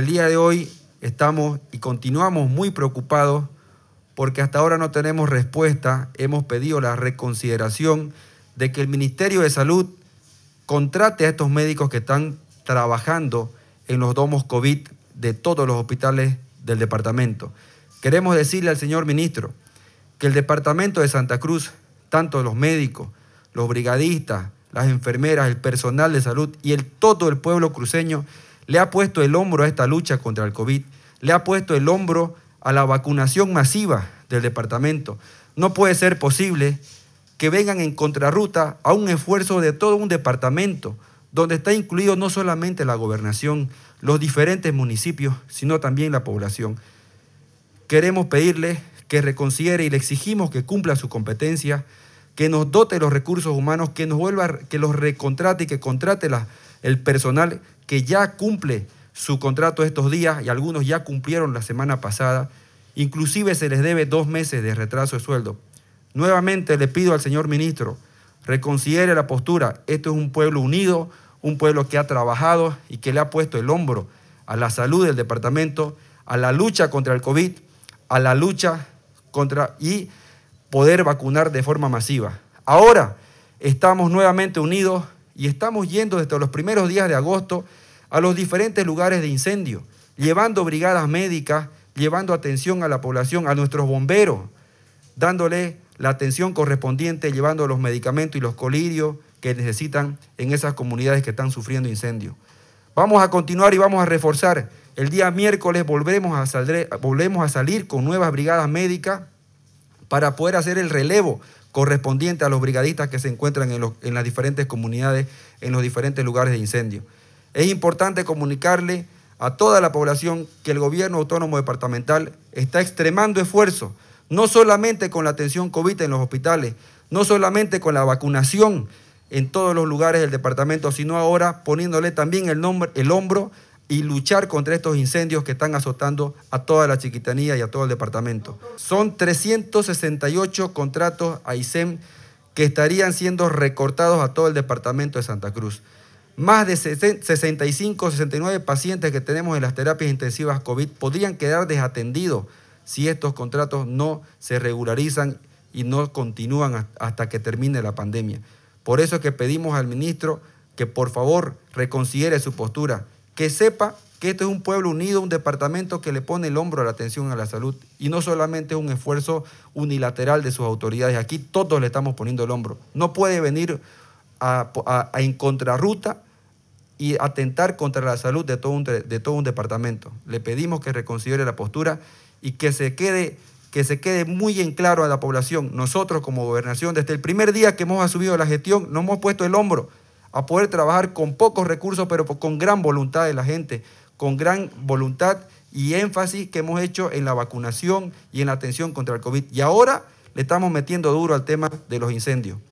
El día de hoy estamos y continuamos muy preocupados porque hasta ahora no tenemos respuesta. Hemos pedido la reconsideración de que el Ministerio de Salud contrate a estos médicos que están trabajando en los domos COVID de todos los hospitales del departamento. Queremos decirle al señor ministro que el departamento de Santa Cruz, tanto los médicos, los brigadistas, las enfermeras, el personal de salud y el, todo el pueblo cruceño le ha puesto el hombro a esta lucha contra el COVID, le ha puesto el hombro a la vacunación masiva del departamento. No puede ser posible que vengan en contrarruta a un esfuerzo de todo un departamento, donde está incluido no solamente la gobernación, los diferentes municipios, sino también la población. Queremos pedirle que reconsidere y le exigimos que cumpla su competencia que nos dote los recursos humanos, que nos vuelva, que los recontrate y que contrate el personal que ya cumple su contrato estos días y algunos ya cumplieron la semana pasada. Inclusive se les debe dos meses de retraso de sueldo. Nuevamente le pido al señor ministro, reconsidere la postura. Esto es un pueblo unido, un pueblo que ha trabajado y que le ha puesto el hombro a la salud del departamento, a la lucha contra el COVID, a la lucha contra y poder vacunar de forma masiva. Ahora estamos nuevamente unidos y estamos yendo desde los primeros días de agosto a los diferentes lugares de incendio, llevando brigadas médicas, llevando atención a la población, a nuestros bomberos, dándole la atención correspondiente, llevando los medicamentos y los colirios que necesitan en esas comunidades que están sufriendo incendios. Vamos a continuar y vamos a reforzar. El día miércoles volvemos a, volvemos a salir con nuevas brigadas médicas para poder hacer el relevo correspondiente a los brigadistas que se encuentran en, las diferentes comunidades, en los diferentes lugares de incendio. Es importante comunicarle a toda la población que el gobierno autónomo departamental está extremando esfuerzo, no solamente con la atención COVID en los hospitales, no solamente con la vacunación en todos los lugares del departamento, sino ahora poniéndole también el, nombre, el hombro y luchar contra estos incendios que están azotando a toda la chiquitanía y a todo el departamento. Son 368 contratos a ISEM que estarían siendo recortados a todo el departamento de Santa Cruz. Más de 65, 69 pacientes que tenemos en las terapias intensivas COVID podrían quedar desatendidos si estos contratos no se regularizan y no continúan hasta que termine la pandemia. Por eso es que pedimos al ministro que por favor reconsidere su postura que sepa que este es un pueblo unido, un departamento que le pone el hombro a la atención a la salud y no solamente un esfuerzo unilateral de sus autoridades. Aquí todos le estamos poniendo el hombro. No puede venir a, a, en contrarruta y atentar contra la salud de todo, un, de todo un departamento. Le pedimos que reconsidere la postura y que se quede que se quede muy en claro a la población. Nosotros como gobernación, desde el primer día que hemos asumido la gestión, no hemos puesto el hombro a poder trabajar con pocos recursos, pero pues, con gran voluntad de la gente, con gran voluntad y énfasis que hemos hecho en la vacunación y en la atención contra el COVID. Y ahora le estamos metiendo duro al tema de los incendios.